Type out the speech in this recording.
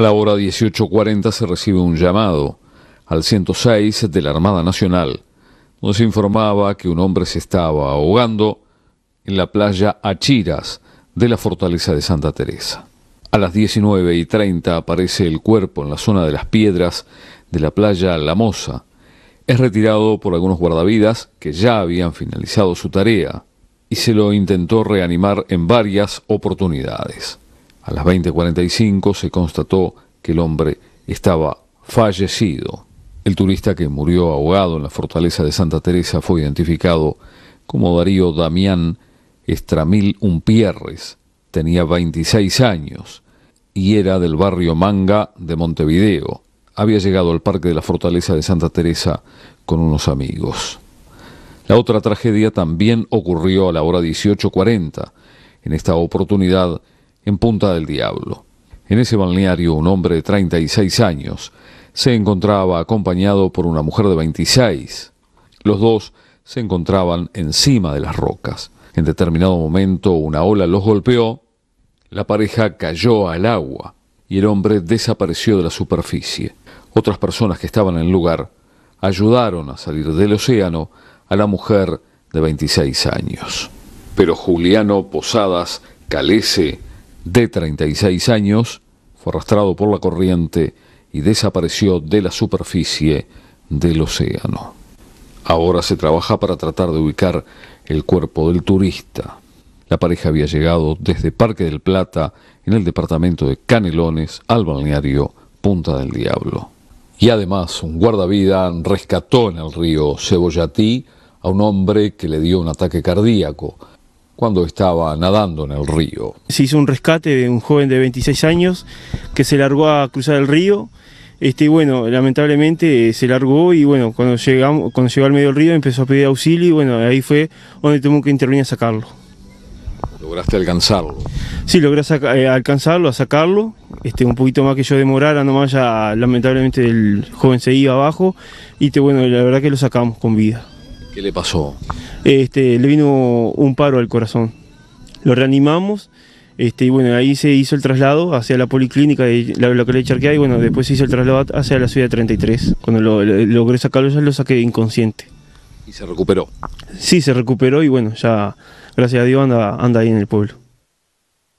A la hora 18.40 se recibe un llamado al 106 de la Armada Nacional, donde se informaba que un hombre se estaba ahogando en la playa Achiras de la fortaleza de Santa Teresa. A las 19.30 aparece el cuerpo en la zona de las piedras de la playa La Moza. Es retirado por algunos guardavidas que ya habían finalizado su tarea y se lo intentó reanimar en varias oportunidades. A las 20:45 se constató que el hombre estaba fallecido. El turista que murió ahogado en la fortaleza de Santa Teresa fue identificado como Darío Damián Estramil Umpierres. Tenía 26 años y era del barrio Manga de Montevideo. Había llegado al parque de la fortaleza de Santa Teresa con unos amigos. La otra tragedia también ocurrió a la hora 18.40. En esta oportunidad, en Punta del Diablo. En ese balneario un hombre de 36 años se encontraba acompañado por una mujer de 26. Los dos se encontraban encima de las rocas. En determinado momento una ola los golpeó, la pareja cayó al agua y el hombre desapareció de la superficie. Otras personas que estaban en el lugar ayudaron a salir del océano a la mujer de 26 años. Pero Juliano Posadas Calece de 36 años, fue arrastrado por la corriente y desapareció de la superficie del océano. Ahora se trabaja para tratar de ubicar el cuerpo del turista. La pareja había llegado desde Parque del Plata, en el departamento de Canelones, al balneario Punta del Diablo. Y además, un guardavida rescató en el río Cebollatí a un hombre que le dio un ataque cardíaco cuando estaba nadando en el río. Se hizo un rescate de un joven de 26 años que se largó a cruzar el río. Este, bueno, lamentablemente eh, se largó y bueno, cuando, llegamos, cuando llegó al medio del río empezó a pedir auxilio y bueno, ahí fue donde tuvo que intervenir a sacarlo. ¿Lograste alcanzarlo? Sí, logré eh, alcanzarlo, a sacarlo. Este, un poquito más que yo demorara, nomás ya lamentablemente el joven se iba abajo. Y te, bueno, la verdad que lo sacamos con vida. ¿Qué le pasó? Este, le vino un paro al corazón. Lo reanimamos. Este, y bueno, ahí se hizo el traslado hacia la policlínica de la que de Charquea y bueno, después se hizo el traslado hacia la ciudad de 33. Cuando lo, logré sacarlo ya lo saqué inconsciente. ¿Y se recuperó? Sí, se recuperó y bueno, ya gracias a Dios anda, anda ahí en el pueblo.